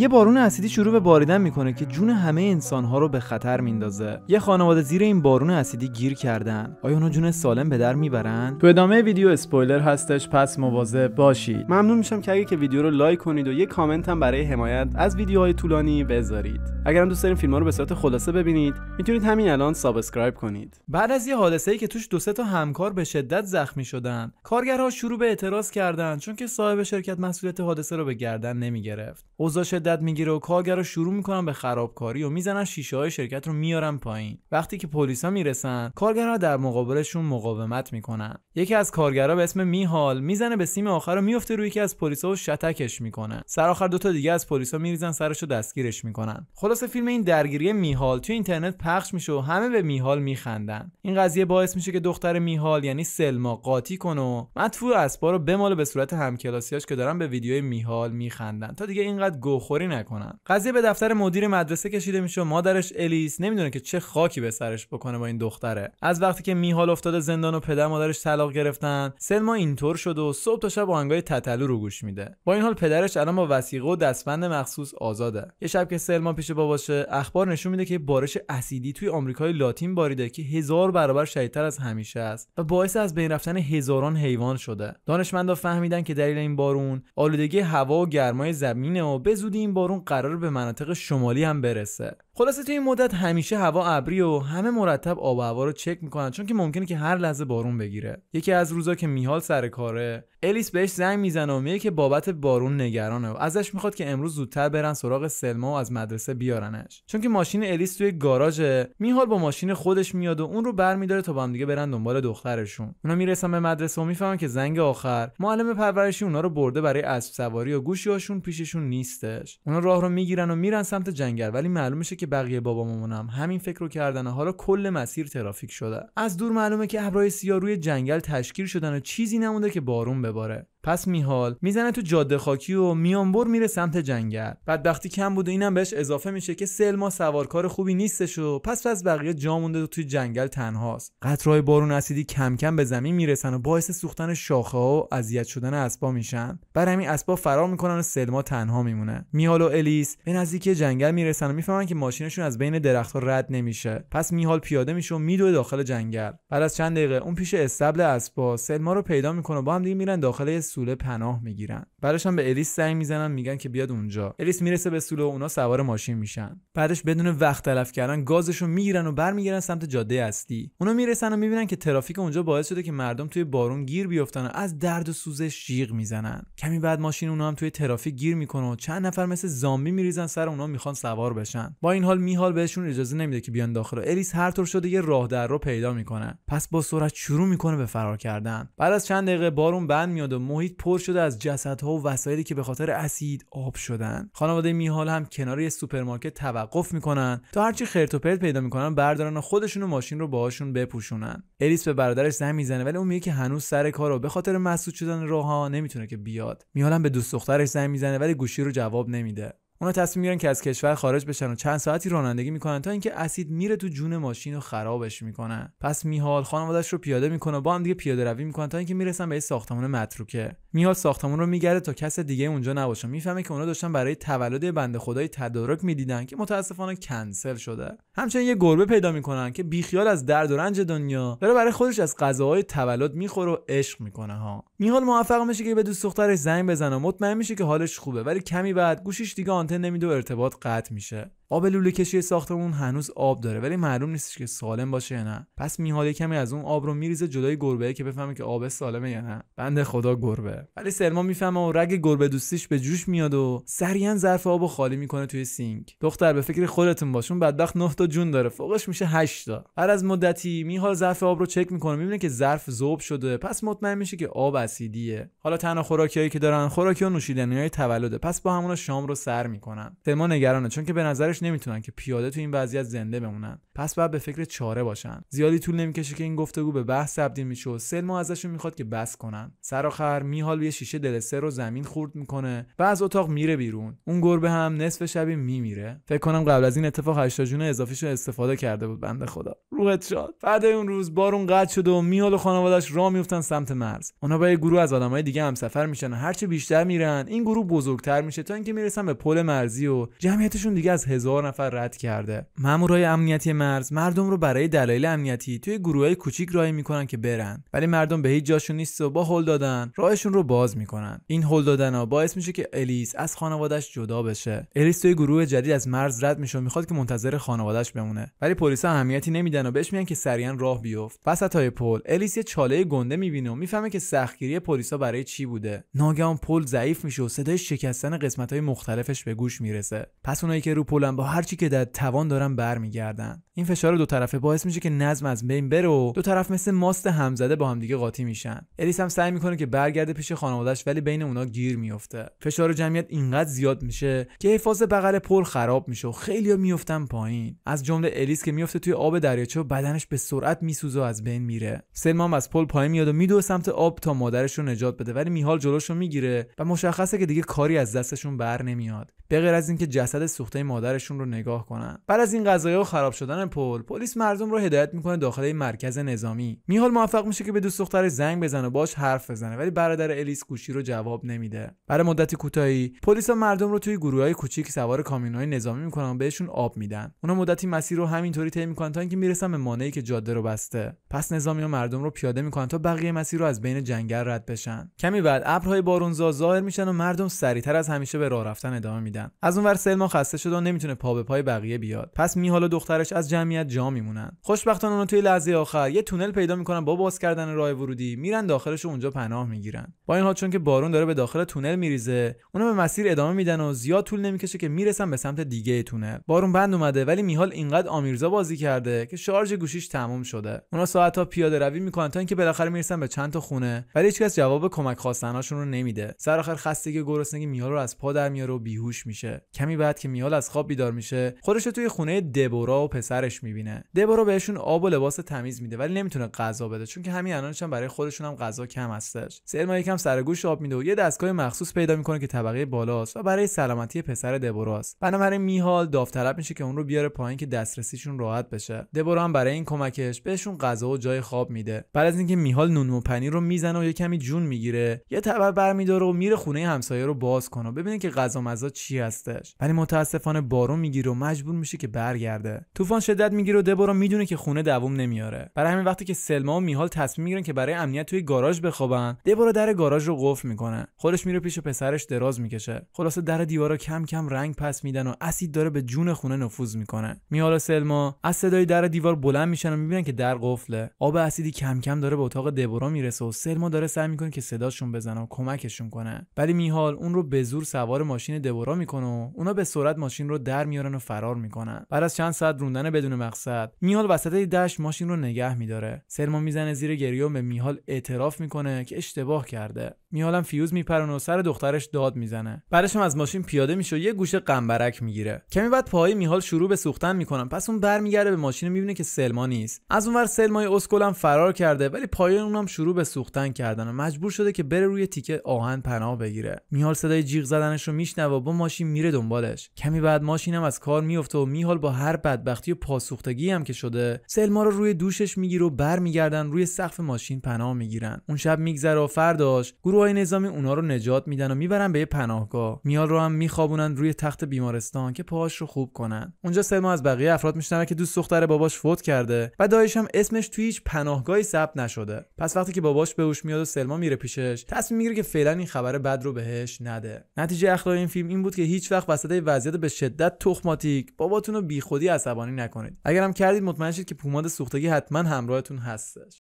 یه بارون اسیدی شروع به باریدن میکنه که جون همه انسانها رو به خطر میندازه یه خانواده زیر این بارون اسیدی گیر کردن آیا اونا جون سالم به در میبرن تو ادامه ویدیو اسپویلر هستش پس مواظب باشید ممنون میشم که اگه که ویدیو رو لایک کنید و یه کامنت هم برای حمایت از ویدیوهای طولانی بذارید هم دوست دارین ها رو به صورت خلاصه ببینید میتونید همین الان سابسکرایب کنید بعد از یه ای که توش دو تا همکار به شدت زخمی شدن کارگرها شروع به اعتراض کردن چون که صاحب شرکت مسئولیت حادثه رو به گردن نمیگرفت اوضاع شدت میگیره و رو شروع میکنن به خرابکاری و میزنن شیشه های شرکت رو میارن پایین وقتی که پلیسا میرسن کارگرها در مقابلشون مقاومت میکنن یکی از کارگرها به اسم میهال میزنه به سیم آخر و میفته روی یکی از پلیسا و شتکش میکنه سر آخر دوتا دیگه از پلیسا میریزن سرش رو دستگیرش میکنن خلاصه فیلم این درگیری میهال تو اینترنت پخش میشه و همه به میهال میخندن این قضیه باعث میشه که دختر میهال یعنی سلما قاطی کنه و مطفوع اسبا رو بماله به صورت همکلاسیاش که دارن به ویدیوی میهال میخندن تا دیگه اینقدر کاری نکنن قضیه به دفتر مدیر مدرسه کشیده میشه و مادرش الیس نمیدونه که چه خاکی به سرش بکنه با این دختره از وقتی که میهال افتاده زندان و پدر مادرش طلاق گرفتن سلما اینطور شده، و صبح تا شب آهنگای تتلو رو گوش میده با این حال پدرش الان با وسیقه و دستبند مخصوص آزاده یه شب که سلما پیش باباشه اخبار نشون میده که بارش اسیدی توی آمریکای لاتین باریده که هزار برابر شدیدتر از همیشه است و باعث از بین رفتن هزاران حیوان شده دانشمندا فهمیدن که دلیل این بارون آلودگی هوا و گرمای زمینه و به این بارون قرار به مناطق شمالی هم برسه خلاصه تو این مدت همیشه هوا ابری و همه مرتب آب و هوا رو چک میکنن چون که ممکنه که هر لحظه بارون بگیره یکی از روزا که میهال سر کاره الیس بهش زنگ میزنه و میگه که بابت بارون نگرانه و ازش میخواد که امروز زودتر برن سراغ سلما و از مدرسه بیارنش چون که ماشین الیس توی گاراژ میهال با ماشین خودش میاد و اون رو برمیداره تا با هم دیگه برن دنبال دخترشون اونا میرسن به مدرسه و میفهمن که زنگ آخر معلم پرورشی اونا رو برده برای اسب سواری و گوشیاشون پیششون نیستش اونا راه رو میگیرن و میرن سمت جنگل ولی معلوم بقیه بابا مامانم همین فکر رو کردن حالا کل مسیر ترافیک شده از دور معلومه که ابرای سیاه روی جنگل تشکیل شدن و چیزی نمونده که بارون بباره پس میحال میزنه تو جاده خاکی و میانبر میره سمت جنگل وقتی کم بود و اینم بهش اضافه میشه که سلما سوارکار خوبی نیستش و پس پس بقیه جا مونده توی جنگل تنهاست قطرهای بارون اسیدی کم کم به زمین میرسن و باعث سوختن شاخه ها و اذیت شدن اسبا میشن بر همین اسبا فرار میکنن و سلما تنها میمونه میحال و الیس به نزدیکی جنگل میرسن و میفهمن که ماشینشون از بین درختها رد نمیشه پس میحال پیاده میشه و میدوه داخل جنگل بعد از چند دقیقه اون پیش استبل اسبا سلما رو پیدا میکنه و با هم دیگه میرن داخل سوله پناه میگیرن بعدش هم به الیس زنگ میزنن میگن که بیاد اونجا الیس میرسه به سوله و اونا سوار ماشین میشن بعدش بدون وقت تلف کردن گازشو میگیرن و برمیگردن سمت جاده اصلی اونا میرسن و میبینن که ترافیک اونجا باعث شده که مردم توی بارون گیر بیفتن و از درد و سوزش جیغ میزنن کمی بعد ماشین اونا هم توی ترافیک گیر میکنه و چند نفر مثل زامبی میریزن سر اونا میخوان سوار بشن با این حال میحال بهشون اجازه نمیده که بیان داخل و الیس هر طور شده یه راه در رو پیدا میکنه پس با سرعت شروع میکنه به فرار کردن بعد از چند دقیقه بارون بند میاد و محیط پر شده از جسدها و وسایلی که به خاطر اسید آب شدن خانواده میهال هم کنار یه سوپرمارکت توقف میکنن تا هرچی خرت و پیدا میکنن بردارن و خودشون و ماشین رو باهاشون بپوشونن الیس به برادرش زنگ میزنه ولی اون میگه که هنوز سر کار و به خاطر مسدود شدن راهها نمیتونه که بیاد میهال هم به دوست دخترش زنگ میزنه ولی گوشی رو جواب نمیده اونا تصمیم میگیرن که از کشور خارج بشن و چند ساعتی رانندگی میکنن تا اینکه اسید میره تو جون ماشین و خرابش میکنن پس میهال خانوادهش رو پیاده میکنه و با هم دیگه پیاده روی میکنن تا اینکه میرسن به یه ساختمان متروکه میهال ساختمان رو میگرده تا کس دیگه اونجا نباشه میفهمه که اونا داشتن برای تولد بنده خدای تدارک میدیدن که متاسفانه کنسل شده همچنین یه گربه پیدا میکنن که بیخیال از درد و رنج دنیا داره برای خودش از غذاهای تولد میخوره و عشق میکنه ها میهال موفق میشه که به دوست دخترش زنگ بزنه مطمئن میشه که حالش خوبه ولی کمی بعد گوشیش دیگه نمیده و ارتباط قطع میشه آب لوله کشی ساختمون هنوز آب داره ولی معلوم نیستش که سالم باشه یا نه پس میهاله کمی از اون آب رو میریزه جلوی گربه که بفهمه که آب سالمه یا نه بنده خدا گربه ولی سلما میفهمه و رگ گربه دوستیش به جوش میاد و سریعا ظرف آب و خالی میکنه توی سینک دختر به فکر خودتون باشون بدبخت 9 تا جون داره فوقش میشه 8 تا بعد از مدتی میهال ظرف آب رو چک میکنه میبینه که ظرف ذوب شده پس مطمئن میشه که آب اسیدیه حالا تنها خوراکیایی که دارن خوراکی و نوشیدنیهای تولده پس با همون شام رو سر میکنن سلما نگرانه چون که به نظرش نمیتونن که پیاده تو این وضعیت زنده بمونن پس باید به فکر چاره باشن زیادی طول نمیکشه که این گفتگو به بحث تبدیل میشه و سلما ازشون میخواد که بس کنن سر آخر میحال یه شیشه دلسه رو زمین خورد میکنه و از اتاق میره بیرون اون گربه هم نصف شبی میمیره فکر کنم قبل از این اتفاق هشتا جون اضافیشو استفاده کرده بود بنده خدا روحت شاد بعد اون روز بارون قطع شد و میحال و خانوادهش راه میفتن سمت مرز اونا با یه گروه از آدمای دیگه هم سفر میشن هرچه بیشتر میرن این گروه بزرگتر میشه تا اینکه میرسن به پل مرزی و جمعیتشون دیگه از هزار نفر رد کرده مامورای امنیتی مرز مردم رو برای دلایل امنیتی توی گروههای کوچیک راهی میکنن که برن ولی مردم به هیچ جاشون نیست و با هل دادن راهشون رو باز میکنن این هل دادن ها باعث میشه که الیس از خانوادهش جدا بشه الیس توی گروه جدید از مرز رد میشه و میخواد که منتظر خانوادهش بمونه ولی پلیس اهمیتی نمیدن و بهش میگن که سریعا راه بیفت وسط های پل الیس یه چاله گنده میبینه و میفهمه که سختگیری پلیسا برای چی بوده ناگهان پل ضعیف میشه و صدای شکستن قسمت های مختلفش به گوش میرسه پس اونایی که رو پلن با هر که در توان دارن برمیگردن این فشار دو طرفه باعث میشه که نظم از بین بره و دو طرف مثل ماست همزده با همدیگه قاطی میشن الیس هم سعی میکنه که برگرده پیش خانوادهش ولی بین اونا گیر میفته فشار جمعیت اینقدر زیاد میشه که حفاظ بغل پل خراب میشه و خیلیا میفتن پایین از جمله الیس که میفته توی آب دریاچه و بدنش به سرعت میسوزه و از بین میره سلما هم از پل پایین میاد و میدوه سمت آب تا مادرش رو نجات بده ولی میحال جلوش میگیره و مشخصه که دیگه کاری از دستشون بر نمیاد به غیر از اینکه جسد سوخته مادرشون رو نگاه کنن بعد از این قضایا و خراب شدن پل پلیس مردم رو هدایت میکنه داخل این مرکز نظامی میهال موفق میشه که به دوست دخترش زنگ بزنه و باش حرف بزنه ولی برادر الیس گوشی رو جواب نمیده برای مدتی کوتاهی پلیس مردم رو توی گروه های کوچیک سوار کامیونهای نظامی میکنن و بهشون آب میدن اونا مدتی مسیر رو همینطوری طی میکنن تا اینکه میرسن به مانعی که جاده رو بسته پس نظامی و مردم رو پیاده میکنن تا بقیه مسیر رو از بین جنگل رد بشن کمی بعد ابرهای بارونزا ظاهر میشن و مردم سریعتر از همیشه به راه رفتن ادامه میدن از اون ور خسته شد و نمیتونه پا به پای بقیه بیاد پس میحال و دخترش از جمعیت جا میمونن خوشبختانه اونا توی لحظه آخر یه تونل پیدا میکنن با باز کردن راه ورودی میرن داخلش و اونجا پناه میگیرن با این حال چون که بارون داره به داخل تونل میریزه اونا به مسیر ادامه میدن و زیاد طول نمیکشه که میرسن به سمت دیگه تونل بارون بند اومده ولی میهال اینقدر آمیرزا بازی کرده که شارژ گوشیش تموم شده اونا ساعت ها پیاده روی میکنن تا اینکه بالاخره میرسن به چند تا خونه ولی هیچکس جواب کمک خواستناشون رو نمیده سر آخر خستگی گرسنگی میحال رو از پا در میاره و بیهوش میشه کمی بعد که میال از خواب بیدار میشه خودش رو توی خونه دبورا و پسرش میبینه دبورا بهشون آب و لباس تمیز میده ولی نمیتونه غذا بده چون که همین الانش هم برای خودشون هم غذا کم هستش سلما یکم سر گوش آب میده و یه دستگاه مخصوص پیدا میکنه که طبقه بالاست و برای سلامتی پسر دبوراست بنابراین میهال داوطلب میشه که اون رو بیاره پایین که دسترسیشون راحت بشه دبورا هم برای این کمکش بهشون غذا و جای خواب میده بعد از اینکه میهال نون و پنیر رو میزنه و یه کمی جون میگیره یه تبر برمیداره و میره خونه همسایه رو باز کنه ببینه که غذا مزا چیه هستش ولی متاسفانه بارون میگیره و مجبور میشه که برگرده طوفان شدت میگیره و دبورا میدونه که خونه دووم نمیاره برای همین وقتی که سلما و میهال تصمیم میگیرن که برای امنیت توی گاراژ بخوابن دبورا در گاراژ رو قفل میکنه خودش میره پیش پسرش دراز میکشه خلاصه در دیوارا کم کم رنگ پس میدن و اسید داره به جون خونه نفوذ میکنه میهال و سلما از صدای در دیوار بلند میشن و میبینن که در قفله آب اسیدی کم کم داره به اتاق دبورا میرسه و سلما داره سعی میکنه که صداشون بزنه و کمکشون کنه ولی میهال اون رو به زور سوار ماشین دبورا میکنه میکنه و اونا به سرعت ماشین رو در میارن و فرار میکنن بعد از چند ساعت روندن بدون مقصد میهال وسط دشت ماشین رو نگه میداره سرما میزنه زیر گریه و به میهال اعتراف میکنه که اشتباه کرده میالم فیوز میپرونه و سر دخترش داد میزنه هم از ماشین پیاده میشه و یه گوشه قنبرک میگیره کمی بعد پای میهال شروع به سوختن میکنن پس اون برمیگرده به ماشین میبینه که سلما نیست از اونور سلمای اسکلم فرار کرده ولی پای اونم شروع به سوختن کردن و مجبور شده که بره روی تیکه آهن پناه بگیره میهال صدای جیغ زدنش رو میشنوه و با ماشین میره دنبالش کمی بعد ماشینم از کار میفته و میهال با هر بدبختی و پاسوختگی هم که شده سلما رو روی دوشش میگیره و برمیگردن روی سقف ماشین پناه میگیرن اون شب میگذره و فرداش نیروهای نظامی اونا رو نجات میدن و میبرن به یه پناهگاه میال رو هم میخوابونن روی تخت بیمارستان که پاهاش رو خوب کنن اونجا سلما از بقیه افراد میشنوه که دوست دختر باباش فوت کرده و دایش هم اسمش توی هیچ پناهگاهی ثبت نشده پس وقتی که باباش به هوش میاد و سلما میره پیشش تصمیم میگیره که فعلا این خبر بد رو بهش نده نتیجه اخلاقی این فیلم این بود که هیچ وقت وسط وضعیت به شدت تخماتیک باباتون رو بیخودی عصبانی نکنید اگرم کردید مطمئن شید که پوماد سوختگی حتما همراهتون هستش